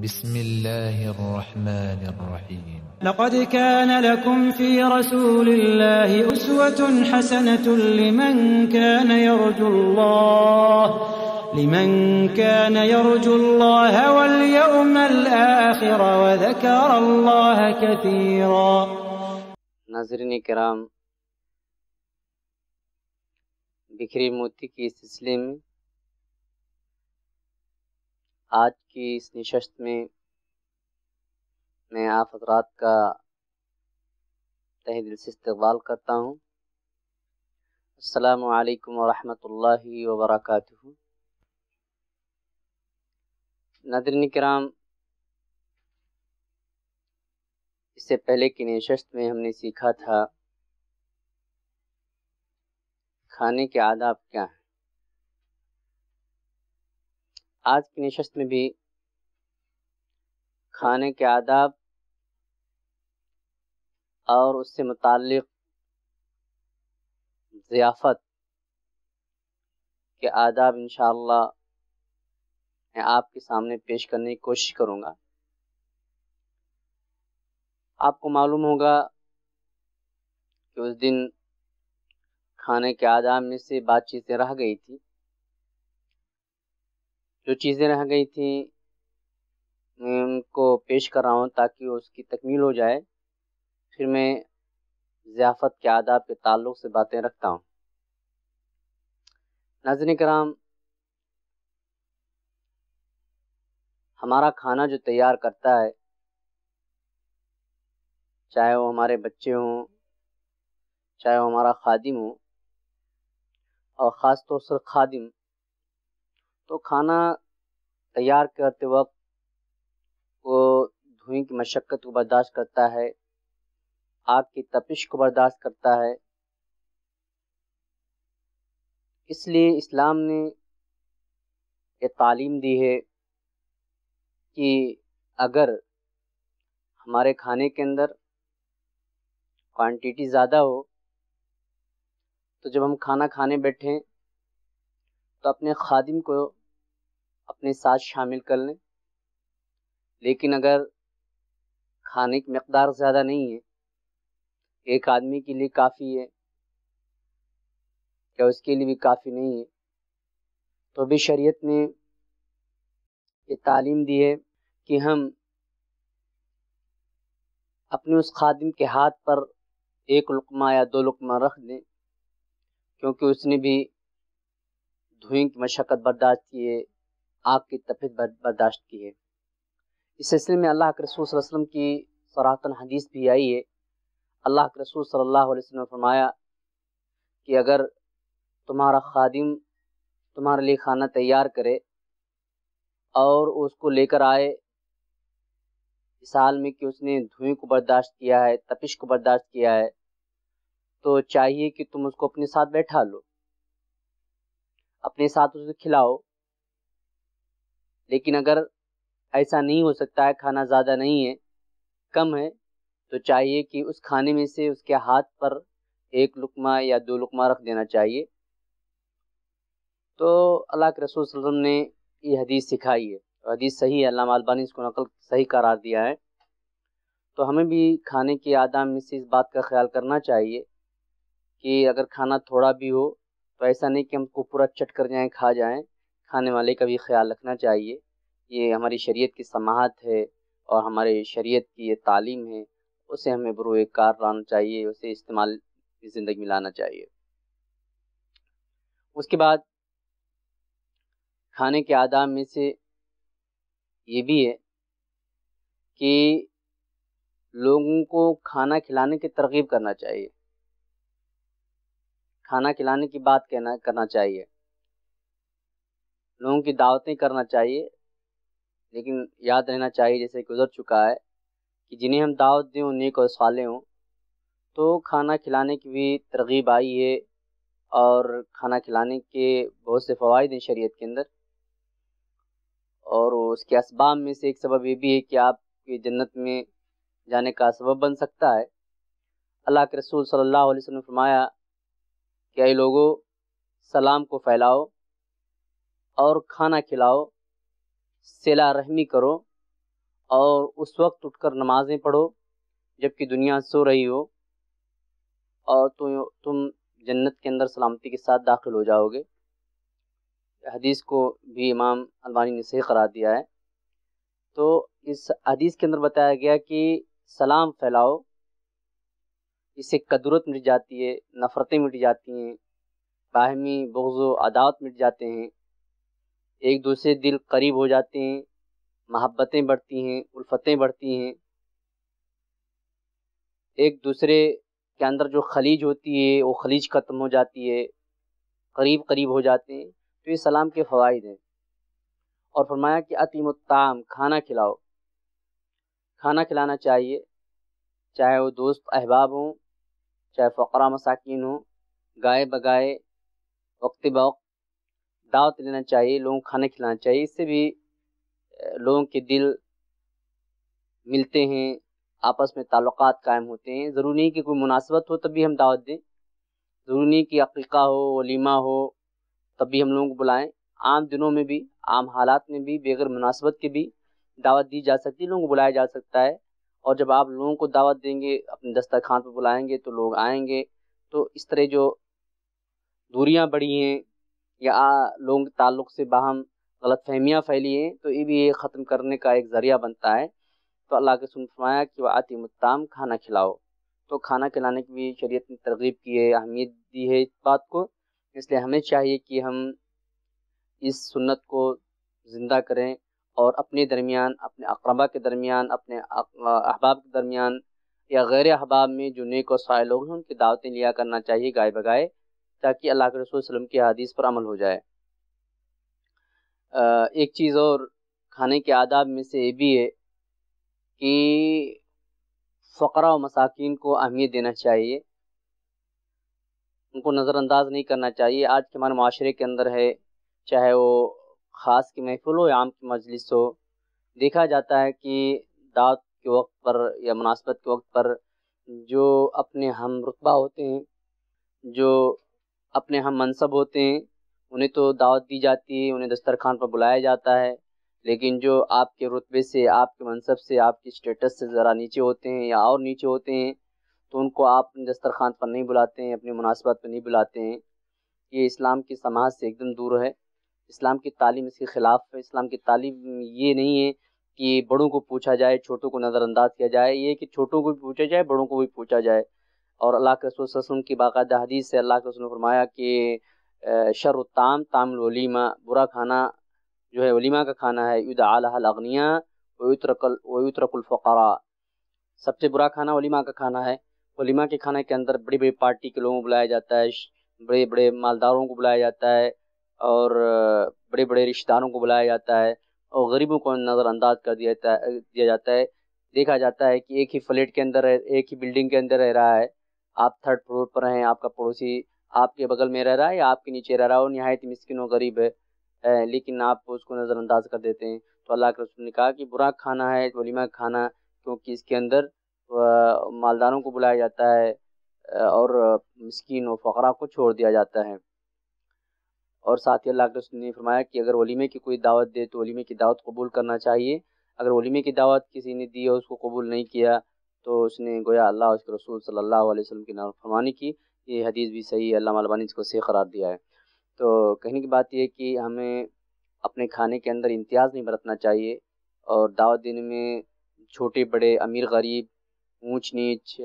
بسم الله الرحمن الرحيم لقد كان لكم في رسول الله أسوة حسنة لمن كان يرجو الله لمن كان يرجو الله واليوم الآخر وذكر الله كثيرا ناظرين الكرام بكري موتي كي سلسلے آج की इस नशस्त में मैं आप हजरात का तह दिल से इस्तेवाल करता हूँ अल्लाम वरहमतुल्लाहि वबरकatuh नादरन कराम इससे पहले की नशस्त में हमने सीखा था खाने के आदाब क्या हैं आज की नशस्त में भी खाने के आदाब और उससे मुतक ज़ियाफ़त के आदाब इन मैं आपके सामने पेश करने की कोशिश करूँगा आपको मालूम होगा कि उस दिन खाने के आदाब में से बातचीतें रह गई थी जो चीज़ें रह गई थी को पेश कर रहा हूँ ताकि उसकी तकमील हो जाए फिर मैं ज़ियाफ़त के आदाब के ताल्लुक से बातें रखता हूँ नाजन कराम हमारा खाना जो तैयार करता है चाहे वो हमारे बच्चे हों चाहे वो हमारा खादिम हो और ख़ास तौर से खादिम तो खाना तैयार करते वक्त धुएं की मशक्क़त को बर्दाश्त करता है आग की तपिश को बर्दाश्त करता है इसलिए इस्लाम ने यह तालीम दी है कि अगर हमारे खाने के अंदर क्वांटिटी ज़्यादा हो तो जब हम खाना खाने बैठें तो अपने खादिम को अपने साथ शामिल कर लें लेकिन अगर खाने की मकदार ज़्यादा नहीं है एक आदमी के लिए काफ़ी है या उसके लिए भी काफ़ी नहीं है तो भी शरीयत ने ये तालीम दी है कि हम अपने उस खादिम के हाथ पर एक लुकमा या दो लुकमा रख दें क्योंकि उसने भी धुएं की मशक्क़त बर्दाश्त की है आग की तपित बर्दाश्त की है इस सिलसिले में अल्लाह के रसूल वसलम की सरातन हदीस भी आई है अल्लाह के रसूल सल्लल्लाहु अलैहि वसल्लम ने फरमाया कि अगर तुम्हारा खादिम तुम्हारे लिए खाना तैयार करे और उसको लेकर आए इस हाल में कि उसने धुएं को बर्दाश्त किया है तपिश को बर्दाश्त किया है तो चाहिए कि तुम उसको अपने साथ बैठा लो अपने साथ उसे खिलाओ लेकिन अगर ऐसा नहीं हो सकता है खाना ज़्यादा नहीं है कम है तो चाहिए कि उस खाने में से उसके हाथ पर एक लुकमा या दो लुकमा रख देना चाहिए तो अल्लाह के रसूल वसम ने ये हदीस सिखाई है तो हदीस सही है अल्लाह अलबानी इसको नकल सही करार दिया है तो हमें भी खाने के आदाम में से इस बात का ख्याल करना चाहिए कि अगर खाना थोड़ा भी हो तो ऐसा नहीं कि हमको पूरा चट कर जाएँ खा जाएँ खाने वाले का भी ख्याल रखना चाहिए ये हमारी शरीयत की समाहत है और हमारे शरीयत की ये तालीम है उसे हमें बरूए कार लाना चाहिए उसे इस्तेमाल ज़िंदगी में लाना चाहिए उसके बाद खाने के आदाब में से ये भी है कि लोगों को खाना खिलाने की तरगीब करना चाहिए खाना खिलाने की बात कहना करना चाहिए लोगों की दावतें करना चाहिए लेकिन याद रहना चाहिए जैसे गुजर चुका है कि जिन्हें हम दावत दें उन्हीं को साले हों तो खाना खिलाने की भी तरगीब आई है और खाना खिलाने के बहुत से फ़वाद हैं शरीत के अंदर और उसके इसबाब में से एक सबब ये भी है कि आपके जन्नत में जाने का सबब बन सकता है अल्लाह के रसूल सल्लल्लाहु अलैहि वसल्लम ने फरमाया कि आई लोगों सलाम को फैलाओ और खाना खिलाओ सिला रहमी करो और उस वक्त उठकर नमाज़ें पढ़ो जबकि दुनिया सो रही हो और तु, तुम जन्नत के अंदर सलामती के साथ दाखिल हो जाओगे हदीस को भी इमाम अलवानी ने सही करार दिया है तो इस हदीस के अंदर बताया गया कि सलाम फैलाओ इससे कदरत मिट जाती है नफ़रतें मिट जाती हैं बाहमी बगज़ो अदावत मिट जाते हैं एक दूसरे दिल करीब हो जाते हैं महब्बतें बढ़ती हैं उल्फतें बढ़ती हैं एक दूसरे के अंदर जो खलीज होती है वो खलीज ख़त्म हो जाती है करीब करीब हो जाते हैं तो ये सलाम के फ़वाद हैं और फरमाया कि उत्ताम खाना खिलाओ खाना खिलाना चाहिए चाहे वो दोस्त अहबाब हों चाहे फ़करा मसाकिन हों गाय बगाए वक्त बवक दावत लेना चाहिए लोगों को खाना खिलाना चाहिए इससे भी लोगों के दिल मिलते हैं आपस में ताल्लुक कायम होते हैं ज़रूरी नहीं कि कोई मुनासबत हो तभी हम दावत दें ज़रूरी नहीं कि अकीका हो वलीमा हो तभी हम लोगों को बुलाएं आम दिनों में भी आम हालात में भी बगैर मुनासबत के भी दावत दी जा सकती है लोगों को बुलाया जा सकता है और जब आप लोगों को दावत देंगे अपने दस्तरखान पर बुलाएंगे तो लोग आएंगे तो इस तरह जो दूरियां बढ़ी हैं या लोगों के ताल्लुक से बाहम गलत फहमियाँ फैली हैं तो ये भी ये ख़त्म करने का एक ज़रिया बनता है तो अल्लाह के सुन फरमाया कि आती मुत्ताम खाना खिलाओ तो खाना खिलाने की भी शरीयत ने तरगीब की है अहमियत दी है इस बात को इसलिए हमें चाहिए कि हम इस सुन्नत को ज़िंदा करें और अपने दरमियान अपने अकरबा के दरमियान अपने अहबाब के दरमियान या गैर अहबाब में जो नेक और साय लोग हैं उनकी दावतें लिया करना चाहिए गाय बगाए ताकि अल्लाह के रसूल वसलम की हदीस पर अमल हो जाए एक चीज़ और खाने के आदाब में से ये भी है कि फ़करा व मसाकिन को अहमियत देना चाहिए उनको नज़रअंदाज नहीं करना चाहिए आज के हमारे माशरे के अंदर है चाहे वो ख़ास की महफिल हो या आम की मजलिस हो देखा जाता है कि दात के वक्त पर या मुनासबत के वक्त पर जो अपने हम रुतबा होते हैं जो अपने हम मनसब होते हैं उन्हें तो दावत दी जाती है उन्हें दस्तरखान पर बुलाया जाता है लेकिन जो आपके रुतबे से आपके मनसब से आपके स्टेटस से ज़रा नीचे होते हैं या और नीचे होते हैं तो उनको आप अपने दस्तरखान पर नहीं बुलाते हैं अपनी मुनासबत पर नहीं बुलाते हैं ये इस्लाम की समाज से एकदम दूर है इस्लाम की तालीम इसके ख़िलाफ़ है इस्लाम की तालीम ये नहीं है कि बड़ों को पूछा जाए छोटों को नज़रअंदाज किया जाए ये कि छोटों को भी पूछा जाए बड़ों को भी पूछा जाए और अल्लाह के रसूल वसम की बाकायदा हदीस से अल्लाह के रसूल ने फरमाया कि शर ताम ताम वलीमा बुरा खाना जो है वलीमा का खाना है युद अलगनिया वयुतरकल वयुतरकुलफ़रा सबसे बुरा खाना वलीमा का खाना है वलीमा के खाने के अंदर बड़ी बड़ी पार्टी के लोगों को बुलाया जाता है बड़े बड़े मालदारों को बुलाया जाता है और बड़े बड़े रिश्तेदारों को बुलाया जाता है और गरीबों को नज़रअंदाज कर दिया दिया जाता है देखा जाता है कि एक ही फ्लैट के अंदर एक ही बिल्डिंग के अंदर रह रहा है आप थर्ड फ्लोर पर हैं आपका पड़ोसी आपके बगल में रह रहा है या आपके नीचे रह रहा है और नहायत मस्किन और गरीब है लेकिन आप उसको नज़रअंदाज कर देते हैं तो अल्लाह के रसूल ने कहा कि बुरा खाना है वलीमा खाना क्योंकि इसके अंदर मालदारों को बुलाया जाता है और मस्किन व फ़करा को छोड़ दिया जाता है और साथ ही अल्लाह के रसूल ने फरमाया कि अगर वलीमे की कोई दावत दे तो वलीमे की दावत कबूल करना चाहिए अगर वलीमे की दावत किसी ने दी और उसको कबूल नहीं किया तो उसने गोया अल्लाह उसके रसूल सल्लल्लाहु अलैहि वसल्लम की नाफरमानी की ये हदीस भी सही अल्लाह मालबानी इसको सही करार दिया है तो कहने की बात यह कि हमें अपने खाने के अंदर इम्तियाज़ नहीं बरतना चाहिए और दावत देने में छोटे बड़े अमीर गरीब ऊंच नीच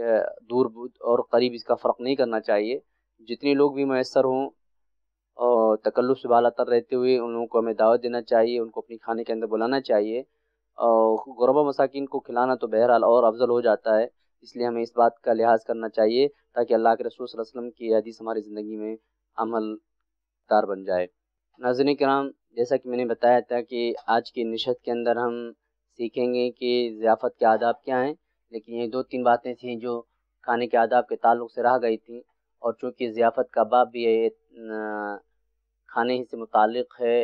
दूर और करीब इसका फ़र्क नहीं करना चाहिए जितने लोग भी मैसर हों और तकल्लुफ़ से तर रहते हुए उन लोगों को हमें दावत देना चाहिए उनको अपने खाने के अंदर बुलाना चाहिए गुरबा मसाकिन को खिलाना तो बहरहाल और अफजल हो जाता है इसलिए हमें इस बात का लिहाज करना चाहिए ताकि अल्लाह के रसूल वसलम की हदीस हमारी ज़िंदगी में अमलदार बन जाए नाजन कराम जैसा कि मैंने बताया था कि आज की नशत के अंदर हम सीखेंगे कि ज़ियाफ़त के आदाब क्या हैं लेकिन ये दो तीन बातें थी जो खाने के आदाब के ताल्लुक से रह गई थी और चूँकि ज़ियाफ़त का बाब भी खाने ही से मुतल है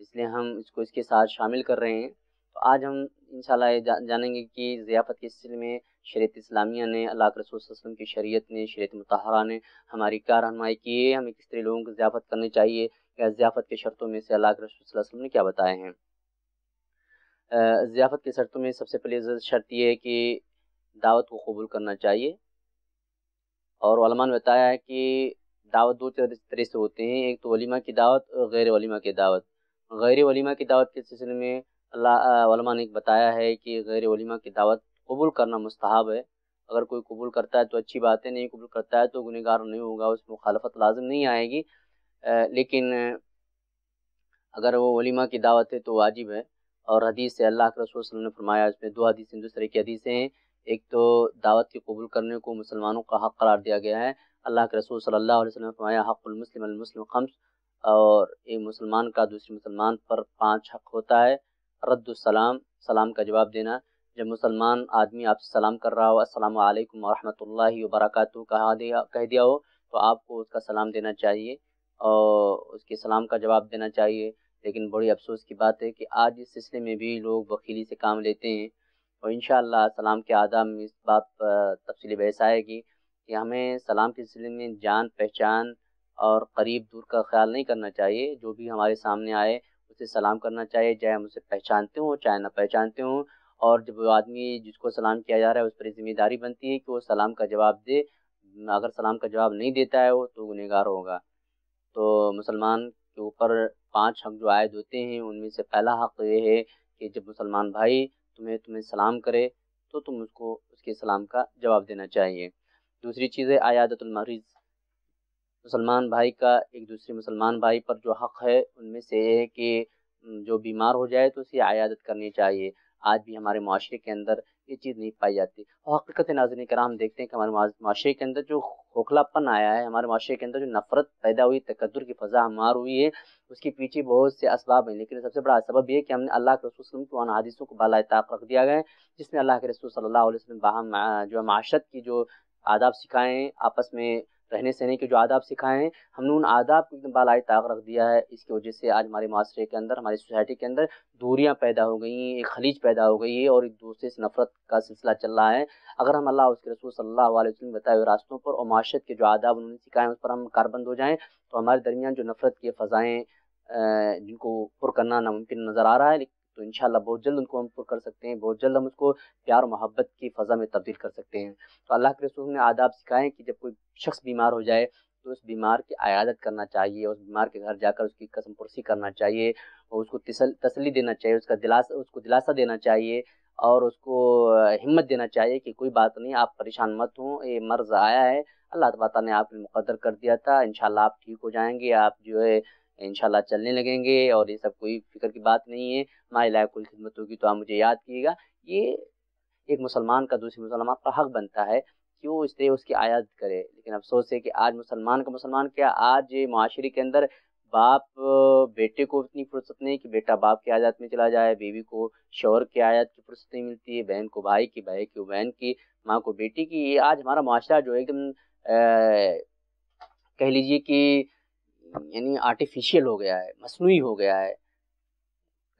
इसलिए हम इसको इसके साथ शामिल कर रहे हैं तो आज हम इंशाल्लाह जा, जानेंगे कि ज़ियाफ़त के सिलसिले में शरीत इस्लामिया ने अल्लाह रसूल वसलम की शरीयत ने शरीत मतहरा ने हमारी क्या रहनमाई की है हमें किस तरह लोगों को ज़ियाफ़त करनी चाहिए या ज़ियाफ़त के शर्तों में से अल्लाह रसूल वसलम ने क्या बताए हैं ज़ियाफ़त के शर्तों में सबसे पहले शर्त यह है कि दावत को कबूल करना चाहिए और ने बताया है कि दावत दो तरह से होते हैं एक तो वलीमा की दावत और गैर वलीमा की दावत गैर वलीमा की दावत के सिलसिले में अल्लाह ने बताया है कि गैर वलीमा की दावत कबूल करना मुस्ताब है अगर कोई कबूल करता है तो अच्छी बात है नहीं कबूल करता है तो गुनहगार नहीं होगा उसमें मुखालफत लाजम नहीं आएगी आ, लेकिन अगर वो वलीमा की दावत है तो वाजिब है और हदीस से अल्लाह के रसूल ने फरमाया इसमें दो हदीसें दूसरे की हदीसें हैं एक तो दावत के कबूल करने को मुसलमानों का हक़ करार दिया गया है अल्लाह के रसूल सल्लल्लाहु अलैहि वसल्लम ने फरमाया हक़ुलमस्लिम खम्स और एक मुसलमान का दूसरे मुसलमान पर पाँच हक़ होता है रद्द सलाम का जवाब देना जब मुसलमान आदमी आपसे सलाम कर रहा हो अस्सलाम वालेकुम वरहमतुल्लाहि वबरकातुहू कहा दिया कह दिया हो तो आपको उसका सलाम देना चाहिए और उसके सलाम का जवाब देना चाहिए लेकिन बड़ी अफसोस की बात है कि आज इस सिलसिले में भी लोग वकीली से काम लेते हैं और इन सलाम के आदाब में इस बात पर तफसली बहस आएगी कि हमें सलाम के सिलसिले में जान पहचान और करीब दूर का ख्याल नहीं करना चाहिए जो भी हमारे सामने आए उसे सलाम करना चाहिए चाहे हम उसे पहचानते हों चाहे ना पहचानते हों और जब आदमी जिसको सलाम किया जा रहा है उस पर जिम्मेदारी बनती है कि वो सलाम का जवाब दे अगर सलाम का जवाब नहीं देता है वो तो गुनहगार होगा तो मुसलमान के ऊपर पांच हक जो आयद होते हैं उनमें से पहला हक ये है कि जब मुसलमान भाई तुम्हें तुम्हें सलाम करे तो तुम उसको उसके सलाम का जवाब देना चाहिए दूसरी चीज़ है आयादतुलमरीज़ मुसलमान भाई का एक दूसरे मुसलमान भाई पर जो हक़ है उनमें से है कि जो बीमार हो जाए तो उसकी आयादत करनी चाहिए आज भी हमारे माशरे के अंदर ये चीज़ नहीं पाई जाती और हकीकत नाजन करा हम देखते हैं कि हमारे माशरे के अंदर जो खोखलापन आया है हमारे माशरे के अंदर जो नफ़रत पैदा हुई तकदर की फ़जा हमार हुई है उसके पीछे बहुत से असबाब हैं लेकिन सबसे बड़ा सबब ये कि हमने अल्लाह के रसूल को अन को बाला ताक रख दिया गया है जिसमें अल्लाह के रसूल सल्ला अलैहि बाहम जो माशरत की जो आदाब सिखाएँ आपस में रहने सहने के जो आदाब सिखाए हैं हमने उन आदाब को एकदम बालाई ताक रख दिया है इसकी वजह से आज हमारे माशरे के अंदर हमारी सोसाइटी के अंदर दूरियाँ पैदा हो गई हैं एक खलीज पैदा हो गई है और एक दूसरे से नफरत का सिलसिला चल रहा है अगर हम अल्लाह उसके रसूल सल्लल्लाहु अलैहि वसल्लम बताए हुए रास्तों पर और माशरत के जो आदाब उन्होंने सिखाए हैं उस पर हम कारबंद हो जाएँ तो हमारे दरमियान जो नफरत की फ़ज़ाएँ जिनको पुर करना नामुमकिन नज़र आ रहा है तो इन बहुत जल्द उनको हम पुर कर सकते हैं बहुत जल्द हम उसको प्यार मोहब्बत की फ़ज़ा में तब्दील कर सकते हैं तो अल्लाह के रसूल ने आदाब सिखाए कि जब कोई शख्स बीमार हो जाए तो उस बीमार की आयादत करना चाहिए उस बीमार के घर जाकर उसकी कसम पुरसी करना चाहिए और उसको तसल तसली देना चाहिए उसका दिलासा उसको दिलासा देना चाहिए और उसको हिम्मत देना चाहिए कि कोई बात नहीं आप परेशान मत हों ये मर्ज़ आया है अल्लाह तबाता ने आपने मुकदर कर दिया था इन आप ठीक हो जाएंगे आप जो है इंशाल्लाह चलने लगेंगे और ये सब कोई फिक्र की बात नहीं है हमारी लाइफ कोई खिदमत होगी तो आप मुझे याद कीजिएगा ये एक मुसलमान का दूसरे मुसलमान का हक बनता है कि वो इस तरह उसकी आयात करे लेकिन अफसोस है कि आज मुसलमान का मुसलमान क्या आज माशरे के अंदर बाप बेटे को इतनी फुर्सत नहीं कि बेटा बाप की आयात में चला जाए बीवी को शोर की आयात की फुर्सत नहीं मिलती है बहन को भाई की भाई की बहन की माँ को बेटी की आज हमारा माशरा जो है एकदम कह लीजिए कि यानी आर्टिफिशियल हो गया है मसनू हो गया है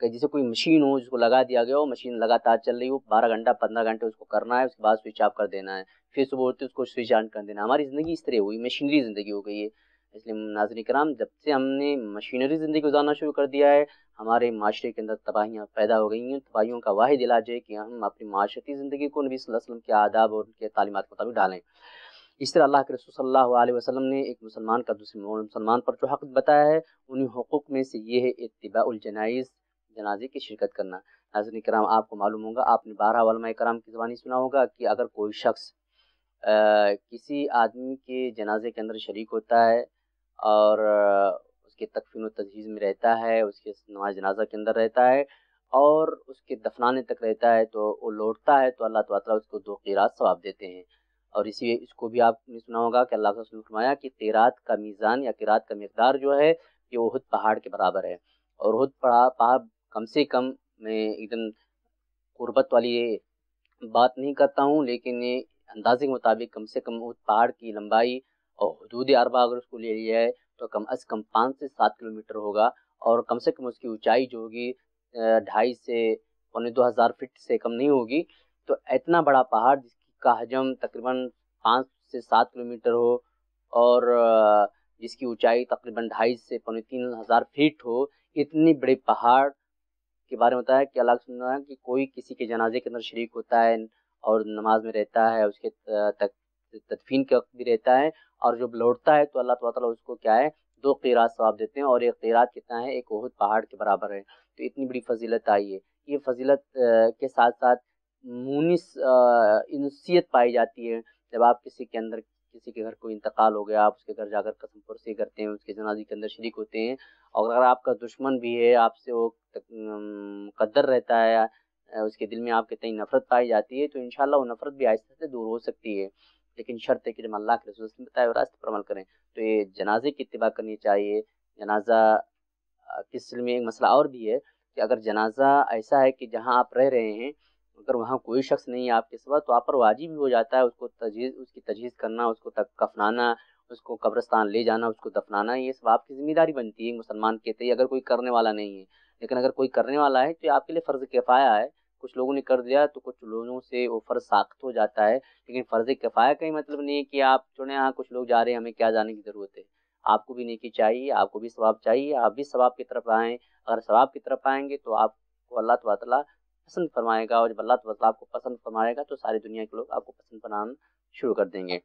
कि जैसे कोई मशीन हो जिसको लगा दिया गया हो मशीन लगातार चल रही हो बारह घंटा पंद्रह घंटे उसको करना है उसके बाद स्विच ऑफ कर देना है फिर सुबह उठते उसको स्विच ऑन कर देना हमारी ज़िंदगी इस तरह हुई मशीनरी ज़िंदगी हो गई है इसलिए नाजन कराम जब से हमने मशीनरी ज़िंदगी गुजारना शुरू कर दिया है हमारे माशरे के अंदर तबाहियाँ पैदा हो गई हैं तबाहियों का वाहिद इलाज है कि हम अपनी माशरती ज़िंदगी को नबी वसम के आदाब और उनके तालीमत के मुताबिक डालें इस तरह अल्लाह के रसूल सल्लल्लाहु अलैहि वसल्लम ने एक मुसलमान का दूसरे मुसलमान पर जो हक बताया है उन्हीं हकूक़ में से ये है जनाइज़ जनाजे की शिरकत करना नाजन कराम आपको मालूम होगा आपने बारह वलमा कराम की ज़बानी सुना होगा कि अगर कोई शख्स किसी आदमी के जनाजे के अंदर शरीक होता है और उसके तकफिन तजहीज़ में रहता है उसके नमाज जनाजा के अंदर रहता है और उसके दफनाने तक रहता है तो वो लौटता है तो अल्लाह तबाला उसको दो किरात सवाब देते हैं और इसी इसको भी आपने सुना होगा कि अल्लाह ने फरमाया कि तेरात का मीज़ान या किरात का मकदार जो है ये वहद पहाड़ के बराबर है और वहद पहाड़ कम से कम मैं एकदम गुरबत वाली बात नहीं करता हूँ लेकिन ये अंदाजे के मुताबिक कम से कम उस पहाड़ की लंबाई और हदूद अरबा अगर उसको ले लिया है तो कम अज़ कम पाँच से सात किलोमीटर होगा और कम से कम उसकी ऊँचाई जो होगी ढाई से पौने दो हज़ार फिट से कम नहीं होगी तो इतना बड़ा पहाड़ जिस का हजम तकरीबन पाँच से सात किलोमीटर हो और जिसकी ऊंचाई तकरीबन ढाई से पौने तीन हज़ार फीट हो इतनी बड़े पहाड़ के बारे में बताया कि अल्लाह है कि कोई किसी के जनाजे के अंदर शरीक होता है और नमाज में रहता है उसके तक तदफीन के वक्त भी रहता है और जब लौटता है तो अल्लाह तबाला उसको क्या है दो क़ीरात सवाब देते हैं और एक क़ीरात कितना है एक ओहद पहाड़ के बराबर है तो इतनी बड़ी फजीलत आई है ये फजीलत के साथ साथ मुनिस इंसियत पाई जाती है जब आप किसी के अंदर किसी के घर को इंतकाल हो गया आप उसके घर जाकर कसम पुरसी करते हैं उसके जनाजे के अंदर शरीक होते हैं और अगर आपका दुश्मन भी है आपसे वो कदर रहता है उसके दिल में आपके तई नफरत पाई जाती है तो इन वो नफरत भी आहिस्ता से दूर हो सकती है लेकिन शर्त है कि जब अल्लाह के रसूल ने बताया रास्ते पर अमल करें तो ये जनाजे की इतबा करनी चाहिए जनाजा किस में एक मसला और भी है कि अगर जनाजा ऐसा है कि जहाँ आप रह रहे हैं अगर वहाँ कोई शख्स नहीं है आपके सिवा तो आप पर वाजिब भी हो जाता है उसको तजीज उसकी तजीज करना उसको तक कफनाना उसको कब्रस्तान ले जाना उसको दफनाना ये सब आपकी ज़िम्मेदारी बनती है मुसलमान के तय अगर कोई करने वाला नहीं है लेकिन अगर कोई करने वाला है तो आपके लिए फ़र्ज़ किफ़ाया है कुछ लोगों ने कर दिया तो कुछ लोगों से वो फ़र्ज़ साख्त हो जाता है लेकिन फ़र्ज़ किफ़ाया का ही मतलब नहीं है कि आप चुने यहाँ कुछ लोग जा रहे हैं हमें क्या जाने की ज़रूरत है आपको भी नेकी चाहिए आपको भी स्वाब चाहिए आप भी स्वाब की तरफ आएँ अगर स्वाब की तरफ आएँगे तो आपको अल्लाह तबाला पसंद फरमाएगा और जब अल्लाह तबाला आपको पसंद फरमाएगा तो सारी दुनिया के लोग आपको पसंद फरमाना शुरू कर देंगे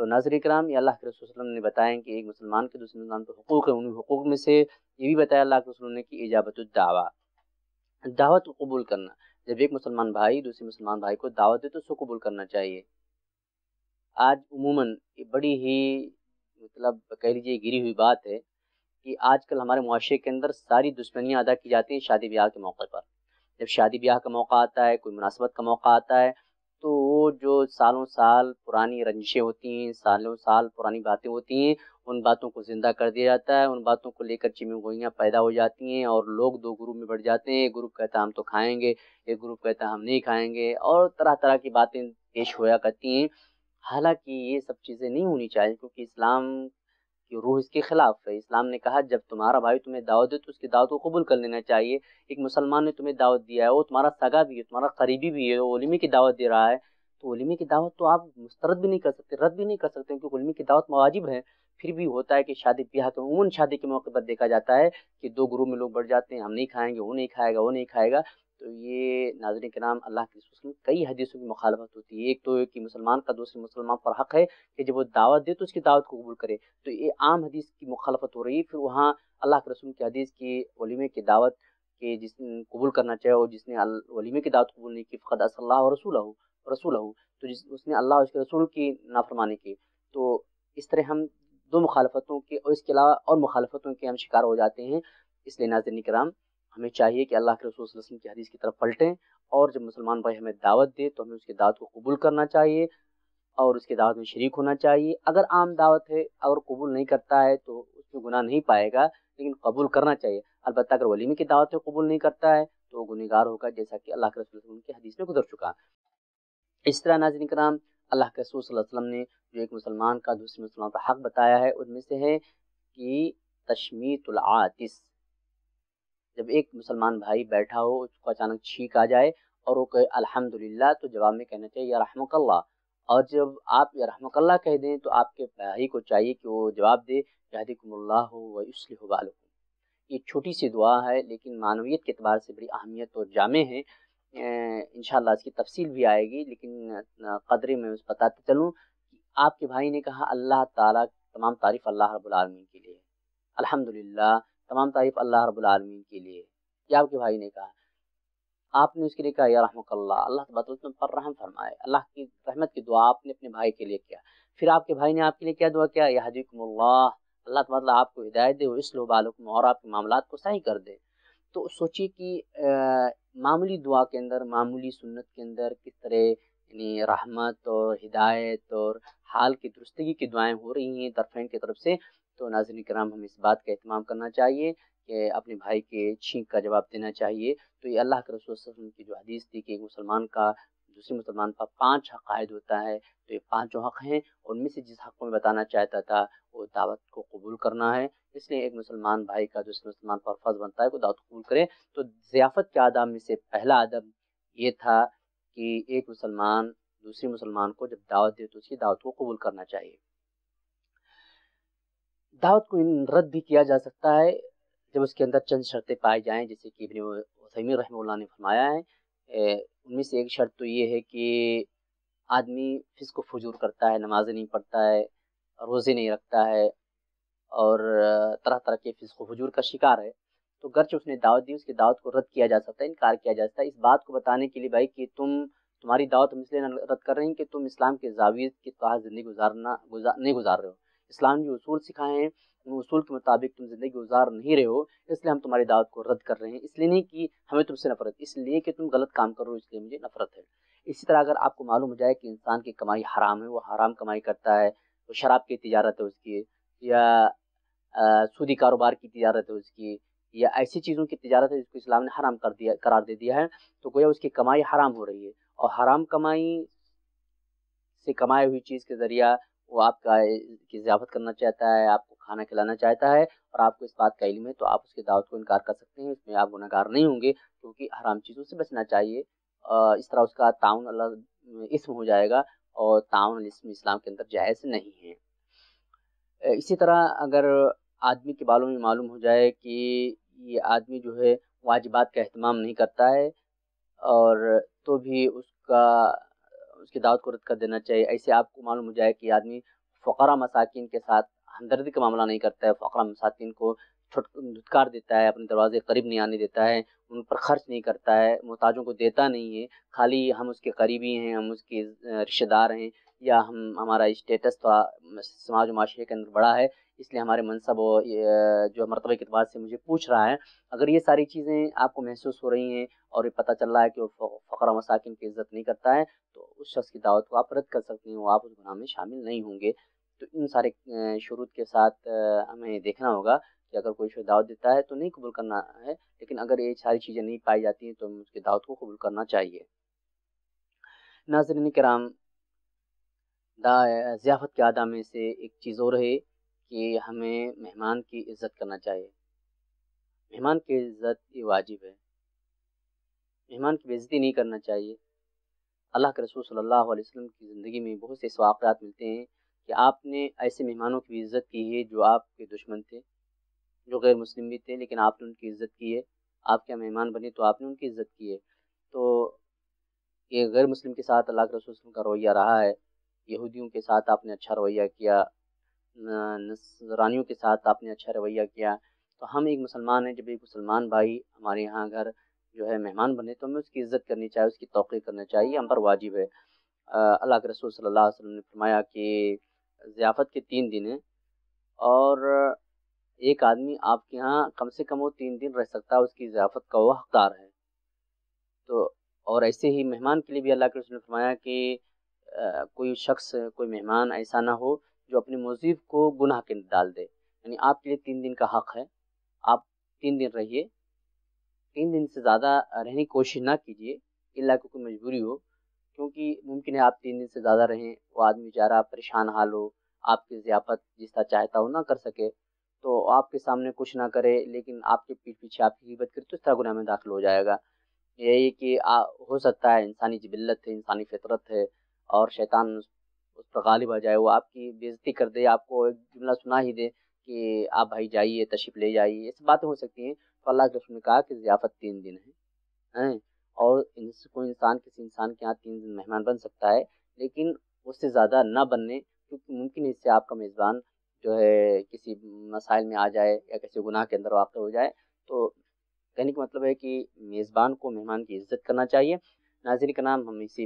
तो नाजर कराम ये अल्लाह के रसुल ने बताया कि एक मुसलमान के दूसरे मुसलमान के हकूक़ है उन्हीं हकूक़ में से ये भी बताया अल्लाह के रसूल ने कि इजाबत दावा दावत को कबूल करना जब एक मुसलमान भाई दूसरे मुसलमान भाई को दावत दे तो उसको कबूल करना चाहिए आज उमूमन ये बड़ी ही मतलब कह लीजिए गिरी हुई बात है कि आजकल हमारे मुआरे के अंदर सारी दुश्मनियाँ अदा की जाती हैं शादी ब्याह के मौके पर जब शादी ब्याह का मौका आता है कोई मुनासबत का मौका आता है तो वो जो सालों साल पुरानी रंजिशें होती हैं सालों साल पुरानी बातें होती हैं उन बातों को ज़िंदा कर दिया जाता है उन बातों को लेकर चिमगोइयाँ पैदा हो जाती हैं और लोग दो ग्रुप में बढ़ जाते हैं एक ग्रुप कहता है हम तो खाएंगे एक ग्रुप कहता है हम नहीं खाएंगे और तरह तरह की बातें पेश होया करती हैं हालांकि ये सब चीज़ें नहीं होनी चाहिए क्योंकि इस्लाम कि रूह इसके खिलाफ है इस्लाम ने कहा जब तुम्हारा भाई तुम्हें दावत दे तो उसकी दावत को कबूल कर लेना चाहिए एक मुसलमान ने तुम्हें दावत दिया है वो तुम्हारा सगा भी है तुम्हारा करीबी भी है वो की दावत दे रहा है तो ओलिमी की दावत तो आप मुस्तरद भी नहीं कर सकते रद्द भी नहीं कर सकते क्योंकि उलमी की दावत मवाजिब है फिर भी होता है कि शादी ब्याह के उमन शादी के मौके पर देखा जाता है कि दो ग्रुप में लोग बढ़ जाते हैं हम नहीं खाएंगे वो नहीं खाएगा वो नहीं खाएगा तो ये नाजर कराम अल्लाह के रसूल कई हदीसों की मुखालफत होती है एक तो कि मुसलमान का दूसरे मुसलमान पर हक है कि जब वो दावत दे तो उसकी दावत को कबूल करे तो ये आम हदीस की मुखालफत हो रही है फिर वहाँ अल्लाह के रसूल की हदीस की वलीमे की दावत के जिस कबूल करना चाहे और जिसने वलीमे की दावत कबूल नहीं की फ़द असल्ला रसूल हो रसूल हो तो जिस उसने अल्लाह उसके रसूल की नाफरमानी की तो इस तरह हम दो मुखालफतों के और इसके अलावा और मुखालफतों के हम शिकार हो जाते हैं इसलिए नाजरन कराम हमें चाहिए कि अल्लाह के रसूल वसल्लम की हदीस की तरफ पलटें और जब मुसलमान भाई हमें दावत दे तो हमें उसकी दावत को कबूल करना चाहिए और उसके दावत में शरीक होना चाहिए अगर आम दावत है अगर कबूल नहीं करता है तो उसमें गुनाह नहीं पाएगा लेकिन कबूल करना चाहिए अलबत् अगर वलीमे की दावत है कबूल नहीं करता है तो वो गुनहगार होगा जैसा कि अल्लाह के रसूल की हदीस में गुजर चुका इस तरह नाजिन कराम अल्लाह के रसूल वसल्लम ने जो एक मुसलमान का दूसरे मुसलमान का हक बताया है उनमें से है कि तशमीतुल आतिस जब एक मुसलमान भाई बैठा हो उसको अचानक छींक आ जाए और वो कहे अल्हम्दुलिल्लाह तो जवाब में कहना चाहिए या रहमकल्ला और जब आप या रहमकल्ला कह दें तो आपके भाई को चाहिए कि वो जवाब दे हो व इसलिबाल ये छोटी सी दुआ है लेकिन मानवीय के अतबार से बड़ी अहमियत और जामे है इन इसकी तफसील भी आएगी लेकिन कदरे में उस बताते चलूँ कि आपके भाई ने कहा अल्लाह ताला तमाम तारीफ़ अल्लाह रबालमीन के लिए अल्हम्दुलिल्लाह तमाम तारीफ अल्लाह रबालमीन के लिए क्या आपके भाई ने कहा आपने उसके लिए कहा या रहमकल्ला अल्लाह तबातल उसमें पर रहम फरमाए अल्लाह की रहमत की दुआ आपने अपने भाई के लिए किया फिर आपके भाई ने आपके लिए क्या दुआ किया या यहादिकमल्ला अल्लाह तबातला आपको हिदायत दे इस इसलो बालकुम और आपके मामला को सही कर दे तो सोचिए कि मामूली दुआ के अंदर मामूली सुन्नत के अंदर किस तरह यानी रहमत और हिदायत और हाल की दुरुस्तगी की दुआएं हो रही हैं तरफेन की तरफ से तो नाजन कराम हम इस बात का अहतमाम करना चाहिए कि अपने भाई के छींक का जवाब देना चाहिए तो ये अल्लाह के रसूल की जो हदीस थी कि एक मुसलमान का दूसरे मुसलमान पर पाँच हक आयद होता है तो ये पाँचों हक हैं उनमें से जिस हक को मैं बताना चाहता था वो दावत को कबूल करना है इसलिए एक मुसलमान भाई का दूसरे मुसलमान पर फर्ज बनता है वो दावत कबूल करें तो ज़ियाफ़त के आदाब में से पहला अदब ये था कि एक मुसलमान दूसरे मुसलमान को जब दावत दे तो उसकी दावत को कबूल करना चाहिए दावत को रद्द भी किया जा सकता है जब उसके अंदर चंद शर्तें पाई जाएं जैसे कि इबन वसैमी रहमुल्ला ने फरमाया है उनमें से एक शर्त तो ये है कि आदमी फिस को फजूर करता है नमाजें नहीं पढ़ता है रोज़े नहीं रखता है और तरह तरह के को फजूर का शिकार है तो गर्च उसने दावत दी उसकी दावत को रद्द किया जा सकता है इनकार किया जा सकता है इस बात को बताने के लिए भाई कि तुम तुम्हारी दावत हम इसलिए रद्द कर रहे हैं कि तुम इस्लाम के जावीज़ की तहत ज़िंदगी गुजारना गुजार नहीं गुजार रहे हो इस्लाम जो असूल सिखाए हैं उन असूल के मुताबिक तुम ज़िंदगी गुजार नहीं रहे हो इसलिए हम तुम्हारी दावत को रद्द कर रहे हैं इसलिए नहीं कि हमें तुमसे नफरत इसलिए कि तुम गलत काम करो इसलिए मुझे नफरत है इसी तरह अगर आपको मालूम हो जाए कि इंसान की कमाई हराम है वो हराम कमाई करता है वो शराब की तजारत है उसकी या सूदी कारोबार की तजारत है उसकी या ऐसी चीज़ों की तजारत है जिसको इस्लाम ने हराम कर दिया करार दे दिया है तो गोया उसकी कमाई हराम हो रही है और हराम कमाई से कमाई हुई चीज़ के ज़रिया वो आपका की जियाफत करना चाहता है आपको खाना खिलाना चाहता है और आपको इस बात का इल्म है तो आप उसकी दावत को इनकार कर सकते हैं इसमें आप गुनागार नहीं होंगे क्योंकि हराम चीज़ों से बचना चाहिए इस तरह उसका ताउन अल्लाह इसम हो जाएगा और ताउन इसम इस्लाम के अंदर जायज़ नहीं है इसी तरह अगर आदमी के बालों में मालूम हो जाए कि ये आदमी जो है वाजिबात का अहतमाम नहीं करता है और तो भी उसका उसकी दावत को रद्द कर देना चाहिए ऐसे आपको मालूम हो जाए कि आदमी फ़करा मसाकिन के साथ हमदर्दी का मामला नहीं करता है फ़करा मसाकिन को छुट धुतकार देता है अपने दरवाजे करीब नहीं आने देता है उन पर खर्च नहीं करता है मोहताजों को देता नहीं है खाली हम उसके करीबी हैं हम उसके रिश्तेदार हैं या हम हमारा स्टेटस थोड़ा समाज माशरे के अंदर बड़ा है इसलिए हमारे मनसब जो मरतबे के अतबार से मुझे पूछ रहा है अगर ये सारी चीज़ें आपको महसूस हो रही हैं और ये पता चल रहा है कि वो फ़कर मसाकिन की इज़्ज़त नहीं करता है तो उस शख्स की दावत को आप रद्द कर सकते हैं वो आप उस गुनाह में शामिल नहीं होंगे तो इन सारे शरूत के साथ हमें देखना होगा कि अगर कोई शख्स दावत देता है तो नहीं कबूल करना है लेकिन अगर ये सारी चीज़ें नहीं पाई जाती हैं तो उसकी दावत को कबूल करना चाहिए नाजरन कराम ज़ियाफ़त के आदा में से एक चीज़ और है कि हमें मेहमान की इज़्ज़त करना चाहिए मेहमान की इज़्ज़त ये वाजिब है मेहमान की बेज़ती नहीं करना चाहिए अल्लाह के रसूल सल्लल्लाहु अलैहि वसल्लम की ज़िंदगी में बहुत से स्वाबरात मिलते हैं कि आपने ऐसे मेहमानों की इज़्ज़त की है जो आपके दुश्मन थे जो गैर मुस्लिम भी थे लेकिन आपने उनकी इज़्ज़त की है आप क्या मेहमान बने तो आपने उनकी इज़्ज़त की है तो ये गैर मुस्लिम के साथ अल्लाह के रसूल का रवैया रहा है यहूदियों के साथ आपने अच्छा रवैया किया नसरानियों के साथ आपने अच्छा रवैया किया तो हम एक मुसलमान हैं जब एक मुसलमान भाई हमारे यहाँ घर जो है मेहमान बने तो हमें उसकी इज़्ज़त करनी चाहिए उसकी तोक़ी करनी चाहिए हम पर वाजिब है अल्लाह के रसूल सल्लल्लाहु अलैहि वसल्लम ने फरमाया कि ज़ियाफ़त के तीन दिन हैं और एक आदमी आपके यहाँ कम से कम वो तीन दिन रह सकता है उसकी ज़ियाफ़त का वो हकदार है तो और ऐसे ही मेहमान के लिए भी अल्लाह के रसूल ने फरमाया कि कोई शख्स कोई मेहमान ऐसा ना हो जो अपने मुजीब को गुनाह के डाल दे यानी आपके लिए तीन दिन का हक़ है आप तीन दिन रहिए तीन दिन से ज़्यादा रहने की कोशिश ना कीजिए इला कोई मजबूरी हो क्योंकि मुमकिन है आप तीन दिन से ज़्यादा रहें वो आदमी बेचारा परेशान हाल हो आपकी ज़ियापत जिस तरह चाहता हो ना कर सके तो आपके सामने कुछ ना करे लेकिन आपके पीठ पीछे आपकी हिब्बत करे तो इस तरह गुनाह में दाखिल हो जाएगा यही कि आ, हो सकता है इंसानी जबिलत है इंसानी फितरत है और शैतान उस पर गालिब आ जाए वो आपकी बेजती कर दे आपको एक जुमला सुना ही दे कि आप भाई जाइए तशीफ ले जाइए ये सब बातें हो सकती हैं तो अल्लाह के रसूल ने कहा कि ज़ियाफ़त तीन दिन है हैं और कोई इंसान किसी इंसान के यहाँ तीन दिन मेहमान बन सकता है लेकिन उससे ज़्यादा ना बनने क्योंकि मुमकिन इससे आपका मेज़बान जो है किसी मसाइल में आ जाए या किसी गुनाह के अंदर वाक़ हो जाए तो कहने का मतलब है कि मेज़बान को मेहमान की इज्जत करना चाहिए ناظرین کا نام ہم اسی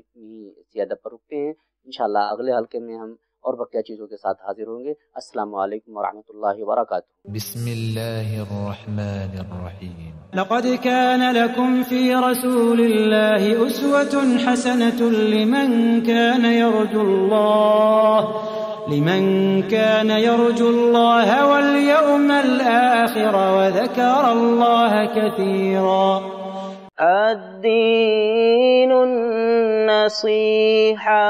سیادہ پر رکھتے ہیں انشاءاللہ اگلے حلقے میں ہم اور بقیہ چیزوں کے ساتھ حاضر ہوں گے السلام علیکم ورحمت اللہ وبرکاتہ بسم اللہ الرحمن الرحیم لقد كان لكم في رسول الله أسوة حسنة لمن كان يرجو الله لمن كان يرجو الله واليوم الآخر وذكر الله كثيراً अद्दीन नसीहा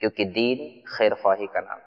क्योंकि दीन खैर फाही का नाम